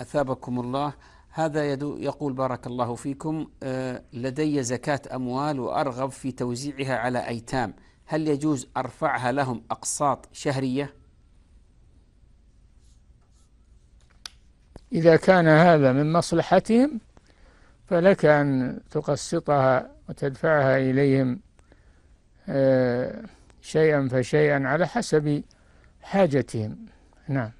أثابكم الله هذا يدو يقول بارك الله فيكم آه، لدي زكاة أموال وأرغب في توزيعها على أيتام هل يجوز أرفعها لهم أقساط شهرية؟ إذا كان هذا من مصلحتهم فلك أن تقسطها وتدفعها إليهم آه، شيئا فشيئا على حسب حاجتهم نعم